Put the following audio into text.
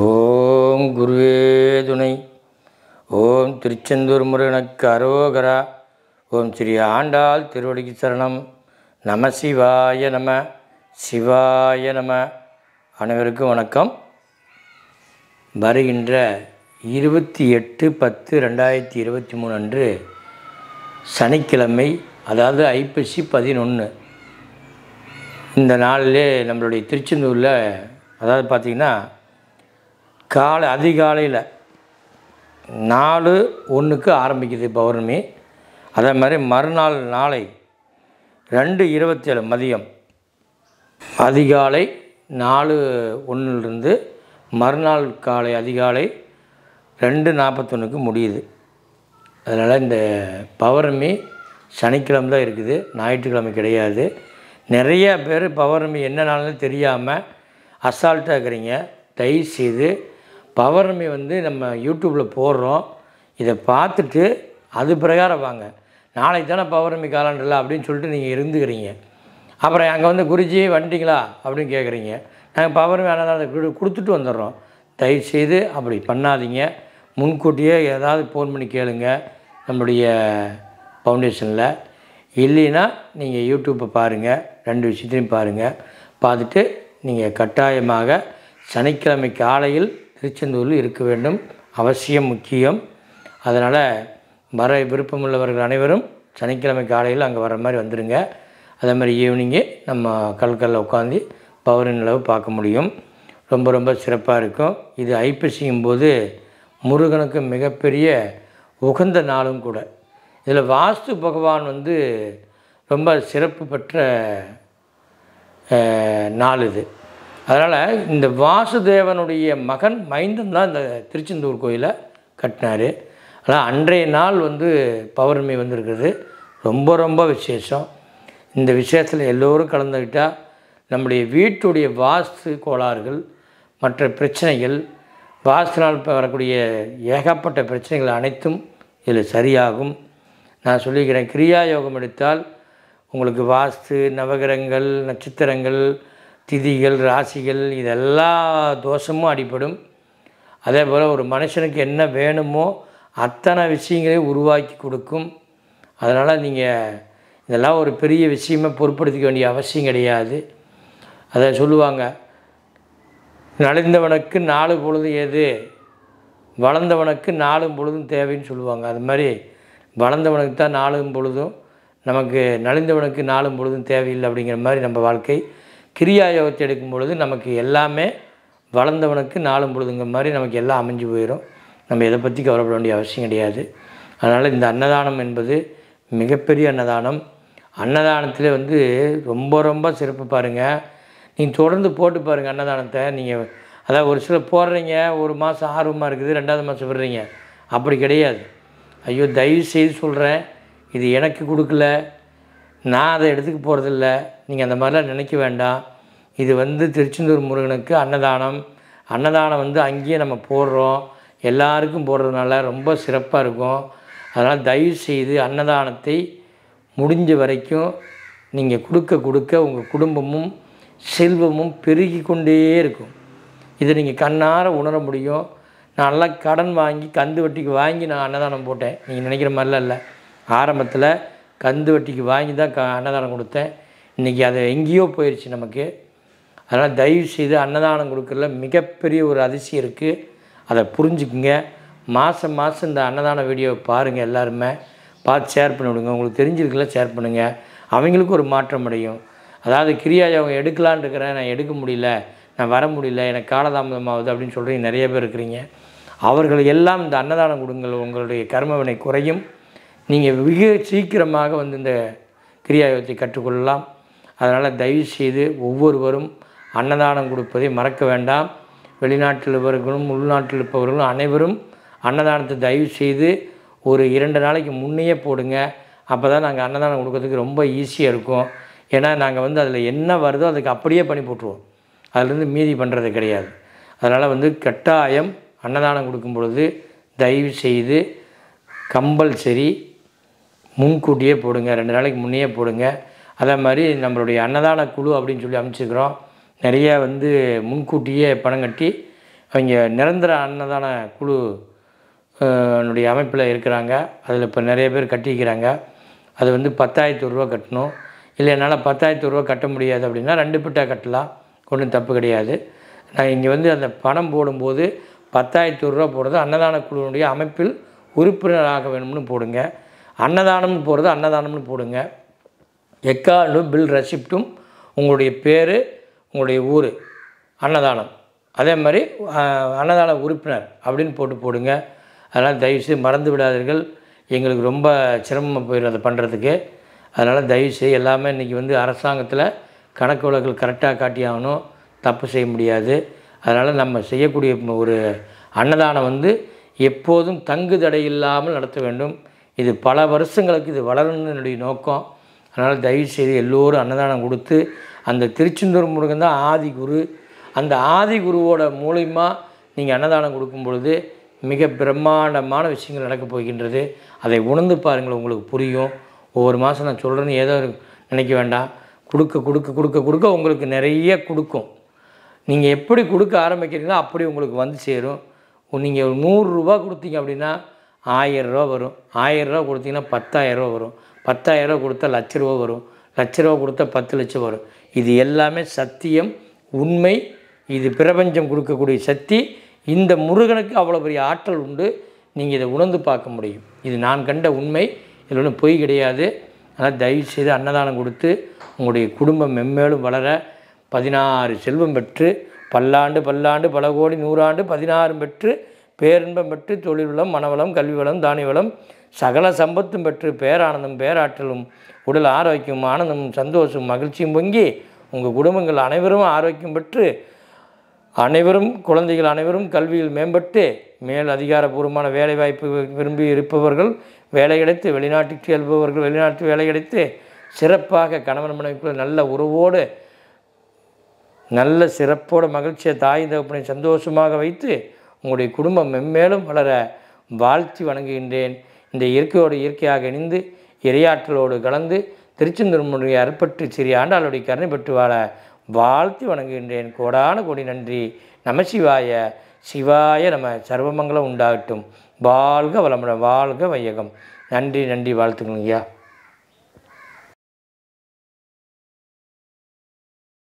ஓம் குருவே துணை ஓம் திருச்செந்தூர் முருகனுக்கு அரோகரா ஓம் ஸ்ரீ ஆண்டாள் திருவடிக்கு சரணம் நம சிவாய நம சிவாய நம அனைவருக்கும் வணக்கம் வருகின்ற இருபத்தி எட்டு பத்து ரெண்டாயிரத்தி இருபத்தி மூணு அன்று சனிக்கிழமை அதாவது ஐப்பசி பதினொன்று இந்த நாளிலே நம்மளுடைய திருச்செந்தூரில் அதாவது பார்த்திங்கன்னா காலை அதிகாலையில் நாலு ஒன்றுக்கு ஆரம்பிக்குது பௌர்ணமி அதே மாதிரி மறுநாள் நாளை ரெண்டு இருபத்தேழு மதியம் அதிகாலை நாலு ஒன்றுலேருந்து மறுநாள் காலை அதிகாலை ரெண்டு நாற்பத்தொன்றுக்கு முடியுது அதனால் இந்த பௌர்ணமி சனிக்கிழமை தான் இருக்குது ஞாயிற்றுக்கிழமை கிடையாது நிறைய பேர் பௌர்ணமி என்ன நாள்னு தெரியாமல் அசால்ட்டாக இருக்கிறீங்க செய்து பௌர்ணமி வந்து நம்ம யூடியூப்பில் போடுறோம் இதை பார்த்துட்டு அது பிரகாரம் வாங்க நாளைக்கு தானே பௌர்ணமி காலண்டரில் அப்படின்னு சொல்லிட்டு நீங்கள் இருந்துக்கிறீங்க அப்புறம் அங்கே வந்து குருஜி வந்துட்டிங்களா அப்படின்னு கேட்குறீங்க நாங்கள் பௌர்ணமி ஆனால் கொடுத்துட்டு வந்துடுறோம் தயவுசெய்து அப்படி பண்ணாதீங்க முன்கூட்டியே ஏதாவது ஃபோன் பண்ணி கேளுங்க நம்முடைய ஃபவுண்டேஷனில் இல்லைன்னா நீங்கள் யூடியூப்பை பாருங்கள் ரெண்டு விஷயத்தையும் பாருங்கள் பார்த்துட்டு நீங்கள் கட்டாயமாக சனிக்கிழமை காலையில் திருச்செந்தூரில் இருக்க வேண்டும் அவசியம் முக்கியம் அதனால் வர விருப்பமுள்ளவர்கள் அனைவரும் சனிக்கிழமை காலையில் அங்கே வர மாதிரி வந்துடுங்க அதே மாதிரி ஈவினிங்கே நம்ம கல்கல்ல உட்காந்து பவரின் அளவு பார்க்க முடியும் ரொம்ப ரொம்ப சிறப்பாக இருக்கும் இது ஐப்பசியும் போது முருகனுக்கு மிகப்பெரிய உகந்த நாளும் கூட இதில் வாஸ்து பகவான் வந்து ரொம்ப சிறப்பு பெற்ற நாள் இது அதனால் இந்த வாசுதேவனுடைய மகன் மைந்தன் தான் இந்த திருச்செந்தூர் கோயிலை கட்டினார் ஆனால் அன்றைய நாள் வந்து பௌர்ணமி வந்திருக்கிறது ரொம்ப ரொம்ப விசேஷம் இந்த விசேஷத்தில் எல்லோரும் கலந்துக்கிட்டால் நம்முடைய வீட்டுடைய வாஸ்து கோளாறுகள் மற்ற பிரச்சனைகள் வாஸ்துனால் வரக்கூடிய ஏகப்பட்ட பிரச்சனைகள் அனைத்தும் இதில் சரியாகும் நான் சொல்லிக்கிறேன் கிரியா யோகம் எடுத்தால் உங்களுக்கு வாஸ்து நவகிரகங்கள் நட்சத்திரங்கள் திதிகள் ராசிகள் இதெல்லா தோஷமும் அடிப்படும் அதே போல் ஒரு மனுஷனுக்கு என்ன வேணுமோ அத்தனை விஷயங்களையும் உருவாக்கி கொடுக்கும் அதனால் நீங்கள் இதெல்லாம் ஒரு பெரிய விஷயமாக பொருட்படுத்திக்க வேண்டிய அவசியம் கிடையாது அதை சொல்லுவாங்க நலிந்தவனுக்கு நாலு பொழுதும் எது வளர்ந்தவனுக்கு நாலும் பொழுதும் தேவைன்னு சொல்லுவாங்க அது மாதிரி வளர்ந்தவனுக்கு தான் நாலும் பொழுதும் நமக்கு நலிந்தவனுக்கு நாளும் பொழுதும் தேவையில்லை அப்படிங்கிற மாதிரி நம்ம வாழ்க்கை கிரியா யோகத்தை எடுக்கும் பொழுது நமக்கு எல்லாமே வளர்ந்தவனுக்கு நாளும் பொழுதுங்கிற மாதிரி நமக்கு எல்லாம் அமைஞ்சு போயிடும் நம்ம எதை பற்றி கவலைப்பட வேண்டிய அவசியம் கிடையாது அதனால் இந்த அன்னதானம் என்பது மிகப்பெரிய அன்னதானம் அன்னதானத்தில் வந்து ரொம்ப ரொம்ப சிறப்பு பாருங்கள் நீங்கள் தொடர்ந்து போட்டு பாருங்கள் அன்னதானத்தை நீங்கள் அதாவது ஒரு சிலர் போடுறீங்க ஒரு மாதம் ஆர்வமாக இருக்குது ரெண்டாவது மாதம் விடுறீங்க அப்படி கிடையாது ஐயோ தயவு செய்து சொல்கிறேன் இது எனக்கு கொடுக்கல நான் அதை எடுத்துக்க போகிறதில்ல நீங்கள் அந்த மாதிரிலாம் நினைக்க வேண்டாம் இது வந்து திருச்செந்தூர் முருகனுக்கு அன்னதானம் அன்னதானம் வந்து அங்கேயே நம்ம போடுறோம் எல்லாருக்கும் போடுறதுனால ரொம்ப சிறப்பாக இருக்கும் அதனால் தயவு செய்து அன்னதானத்தை முடிஞ்ச வரைக்கும் நீங்கள் கொடுக்க கொடுக்க உங்கள் குடும்பமும் செல்வமும் பெருகி கொண்டே இருக்கும் இதை நீங்கள் கண்ணார உணர முடியும் நான் நல்லா கடன் வாங்கி கந்து வட்டிக்கு வாங்கி நான் அன்னதானம் போட்டேன் நீங்கள் நினைக்கிற மாதிரிலாம் இல்லை ஆரம்பத்தில் கந்து வட்டிக்கு வாங்கி தான் க அன்னதானம் கொடுத்தேன் இன்றைக்கி அது எங்கேயோ போயிடுச்சு நமக்கு அதனால் தயவு செய்து அன்னதானம் கொடுக்குறதுல மிகப்பெரிய ஒரு அதிசயம் இருக்குது அதை புரிஞ்சுக்குங்க மாதம் மாதம் இந்த அன்னதான வீடியோவை பாருங்கள் எல்லாருமே பார்த்து ஷேர் பண்ணி விடுங்க உங்களுக்கு தெரிஞ்சிருக்கல ஷேர் பண்ணுங்கள் அவங்களுக்கும் ஒரு மாற்றம் அடையும் அதாவது கிரியா அவங்க எடுக்கலான் இருக்கிறேன் நான் எடுக்க முடியல நான் வர முடியல எனக்கு காலதாமதம் ஆகுது அப்படின்னு சொல்கிறீங்க நிறைய பேர் இருக்கிறீங்க அவர்கள் எல்லாம் இந்த அன்னதானம் கொடுங்கள் உங்களுடைய கர்மவினை குறையும் நீங்கள் மிக சீக்கிரமாக வந்து இந்த கிரியாயோகத்தை கற்றுக்கொள்ளலாம் அதனால் தயவுசெய்து ஒவ்வொருவரும் அன்னதானம் கொடுப்பதை மறக்க வேண்டாம் வெளிநாட்டில் இருப்பவர்களும் உள்நாட்டில் இருப்பவர்களும் அனைவரும் அன்னதானத்தை தயவு செய்து ஒரு இரண்டு நாளைக்கு முன்னையே போடுங்க அப்போ தான் நாங்கள் அன்னதானம் கொடுக்கறதுக்கு ரொம்ப ஈஸியாக இருக்கும் ஏன்னா நாங்கள் வந்து அதில் என்ன வருதோ அதுக்கு அப்படியே பண்ணி போட்டுருவோம் அதுலேருந்து மீதி பண்ணுறது கிடையாது அதனால் வந்து கட்டாயம் அன்னதானம் கொடுக்கும் பொழுது தயவு செய்து கம்பல்சரி முன்கூட்டியே போடுங்க ரெண்டு நாளைக்கு முன்னே போடுங்க அதே மாதிரி நம்மளுடைய அன்னதான குழு அப்படின்னு சொல்லி அமைச்சிக்கிறோம் நிறைய வந்து முன்கூட்டியே பணம் கட்டி அவங்க நிரந்தர அன்னதான குழு என்னுடைய அமைப்பில் இருக்கிறாங்க அதில் இப்போ நிறைய பேர் கட்டிக்கிறாங்க அது வந்து பத்தாயிரத்து ரூபா கட்டணும் இல்லை என்னால் பத்தாயிரத்து ரூபா கட்ட முடியாது அப்படின்னா ரெண்டு பிட்டா கட்டலாம் ஒன்றும் தப்பு கிடையாது நான் இங்கே வந்து அந்த பணம் போடும்போது பத்தாயிரத்து ரூபா போடுறது அன்னதான குழுவினுடைய அமைப்பில் உறுப்பினராக வேணும்னு போடுங்க அன்னதானம்னு போகிறது அன்னதானம்னு போடுங்க எக்கார்டு பில் ரெசிப்டும் உங்களுடைய பேர் உங்களுடைய ஊர் அன்னதானம் அதே மாதிரி அன்னதான உறுப்பினர் அப்படின்னு போட்டு போடுங்க அதனால் தயவுசெய்து மறந்து விடாதீர்கள் எங்களுக்கு ரொம்ப சிரமமாக போயிடும் அதை பண்ணுறதுக்கு அதனால் தயவுசெய்து எல்லாமே இன்றைக்கி வந்து அரசாங்கத்தில் கணக்கு வழக்குகள் கரெக்டாக காட்டியாகணும் தப்பு செய்ய முடியாது அதனால் நம்ம செய்யக்கூடிய ஒரு அன்னதானம் வந்து எப்போதும் தங்கு தடையில்லாமல் இல்லாமல் நடத்த வேண்டும் இது பல வருஷங்களுக்கு இது வளரணும்னு என்னுடைய நோக்கம் அதனால் தயவுசெய்து எல்லோரும் அன்னதானம் கொடுத்து அந்த திருச்செந்தூர் முருகன் தான் ஆதி குரு அந்த ஆதி குருவோட மூலிமா நீங்கள் அன்னதானம் கொடுக்கும் பொழுது மிக பிரம்மாண்டமான விஷயங்கள் நடக்கப் போகின்றது அதை உணர்ந்து பாருங்கள் உங்களுக்கு புரியும் ஒவ்வொரு மாதம் நான் சொல்கிறேன்னு ஏதோ நினைக்க வேண்டாம் கொடுக்க கொடுக்க கொடுக்க கொடுக்க உங்களுக்கு நிறைய கொடுக்கும் நீங்கள் எப்படி கொடுக்க ஆரம்பிக்கிறீங்களோ அப்படி உங்களுக்கு வந்து சேரும் நீங்கள் ஒரு நூறுரூவா கொடுத்தீங்க அப்படின்னா ரூபா வரும் ஆயிரரூவா கொடுத்தீங்கன்னா ரூபா வரும் ரூபா கொடுத்தா லட்ச ரூபா வரும் லட்ச ரூபா கொடுத்தா பத்து லட்சம் வரும் இது எல்லாமே சத்தியம் உண்மை இது பிரபஞ்சம் கொடுக்கக்கூடிய சக்தி இந்த முருகனுக்கு அவ்வளோ பெரிய ஆற்றல் உண்டு நீங்கள் இதை உணர்ந்து பார்க்க முடியும் இது நான் கண்ட உண்மை இதில் ஒன்றும் பொய் கிடையாது அதனால் தயவுசெய்து அன்னதானம் கொடுத்து உங்களுடைய குடும்பம் மெம்மேலும் வளர பதினாறு செல்வம் பெற்று பல்லாண்டு பல்லாண்டு பல கோடி நூறாண்டு பதினாறும் பெற்று பேரின்பம் பெற்று தொழில் வளம் மனவளம் கல்வி வளம் தானிய வளம் சகல சம்பத்தும் பெற்று பேரானந்தம் பேராற்றலும் உடல் ஆரோக்கியம் ஆனந்தம் சந்தோஷம் மகிழ்ச்சியும் பொங்கி உங்கள் குடும்பங்கள் அனைவரும் ஆரோக்கியம் பெற்று அனைவரும் குழந்தைகள் அனைவரும் கல்வியில் மேம்பட்டு மேல் அதிகாரபூர்வமான வேலைவாய்ப்பு விரும்பி இருப்பவர்கள் வேலை கிடைத்து வெளிநாட்டுக்கு செல்பவர்கள் வெளிநாட்டு வேலை கிடைத்து சிறப்பாக கணவன் மனைவிக்குள்ள நல்ல உறவோடு நல்ல சிறப்போடு மகிழ்ச்சியை தாய் தகப்பனை சந்தோஷமாக வைத்து உங்களுடைய குடும்பம் மென்மேலும் வளர வாழ்த்தி வணங்குகின்றேன் இந்த இயற்கையோடு இயற்கையாக இணைந்து இரையாற்றலோடு கலந்து திருச்செந்தூர்முடைய அறுப்பட்டு சிறிய ஆண்டாளுடைய கருணை பெற்று வாழ வாழ்த்தி வணங்குகின்றேன் கோடான கோடி நன்றி நமசிவாய சிவாய நம்ம சர்வமங்கலம் உண்டாகட்டும் வாழ்க வளமுடன் வாழ்க வையகம் நன்றி நன்றி வாழ்த்துக்கணுங்கய்யா